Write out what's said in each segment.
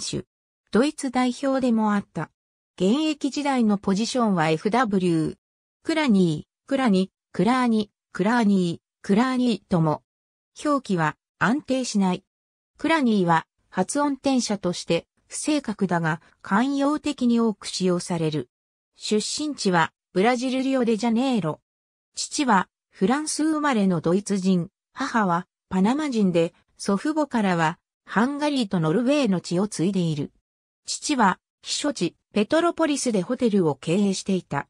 手。ドイツ代表でもあった。現役時代のポジションは FW。クラニー、クラニ、クラーニ、クラーニー、クラーニーとも。表記は安定しない。クラニーは発音転写として不正確だが慣用的に多く使用される。出身地はブラジルリオデジャネイロ。父はフランス生まれのドイツ人、母はパナマ人で祖父母からはハンガリーとノルウェーの地を継いでいる。父は、避暑地、ペトロポリスでホテルを経営していた。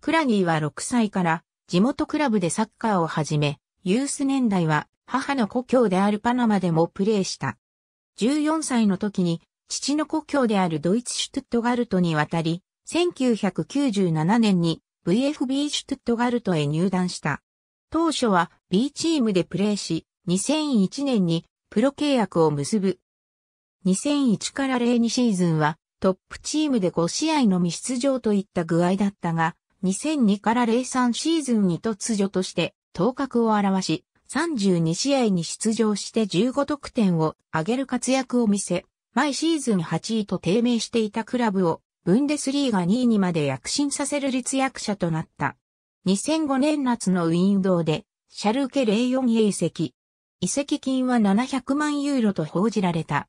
クラニーは6歳から地元クラブでサッカーを始め、ユース年代は母の故郷であるパナマでもプレーした。14歳の時に父の故郷であるドイツシュトゥットガルトに渡り、1997年に VFB シュトゥットガルトへ入団した。当初は B チームでプレーし、2001年にプロ契約を結ぶ。2001から02シーズンはトップチームで5試合のみ出場といった具合だったが、2002から03シーズンに突如として頭角を表し、32試合に出場して15得点を上げる活躍を見せ、毎シーズン8位と低迷していたクラブをブンデスリーが2位にまで躍進させる立役者となった。2005年夏のウィンドウで、シャルケ04へ移籍。遺跡金は700万ユーロと報じられた。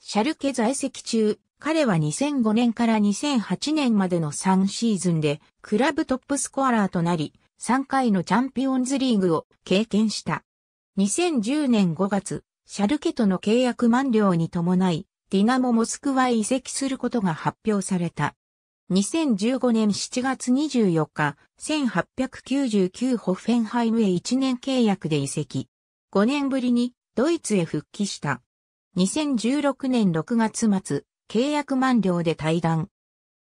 シャルケ在籍中、彼は2005年から2008年までの3シーズンで、クラブトップスコアラーとなり、3回のチャンピオンズリーグを経験した。2010年5月、シャルケとの契約満了に伴い、ディナモ・モスクワへ移籍することが発表された。2015年7月24日、1899ホフェンハイムへ1年契約で移籍。5年ぶりにドイツへ復帰した。2016年6月末、契約満了で退団。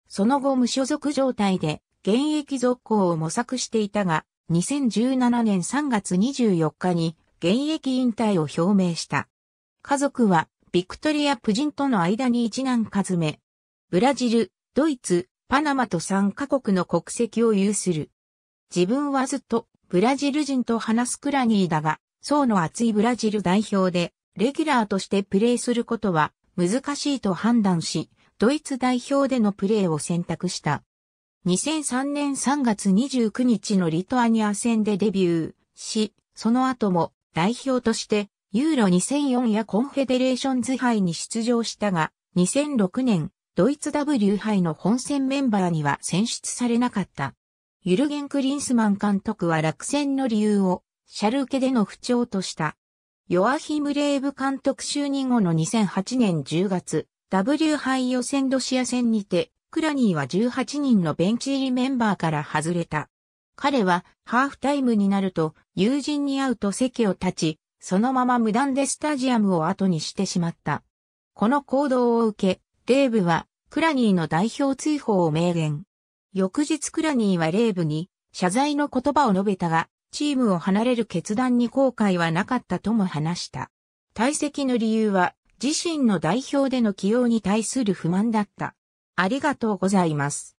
その後無所属状態で現役続行を模索していたが、2017年3月24日に現役引退を表明した。家族はビクトリア夫人との間に一難かずめ、ブラジル、ドイツ、パナマと3カ国の国籍を有する。自分はずっとブラジル人と話すクラニーだが、層の厚いブラジル代表で、レギュラーとしてプレーすることは難しいと判断し、ドイツ代表でのプレーを選択した。2003年3月29日のリトアニア戦でデビューし、その後も代表としてユーロ2004やコンフェデレーションズ杯に出場したが、2006年ドイツ W 杯の本戦メンバーには選出されなかった。ユルゲン・クリンスマン監督は落選の理由をシャルケでの不調とした。ヨアヒム・レーブ監督就任後の2008年10月、W 杯予選ロシア戦にて、クラニーは18人のベンチ入りメンバーから外れた。彼はハーフタイムになると友人に会うと席を立ち、そのまま無断でスタジアムを後にしてしまった。この行動を受け、レーブはクラニーの代表追放を明言。翌日クラニーはレーブに謝罪の言葉を述べたが、チームを離れる決断に後悔はなかったとも話した。退席の理由は、自身の代表での起用に対する不満だった。ありがとうございます。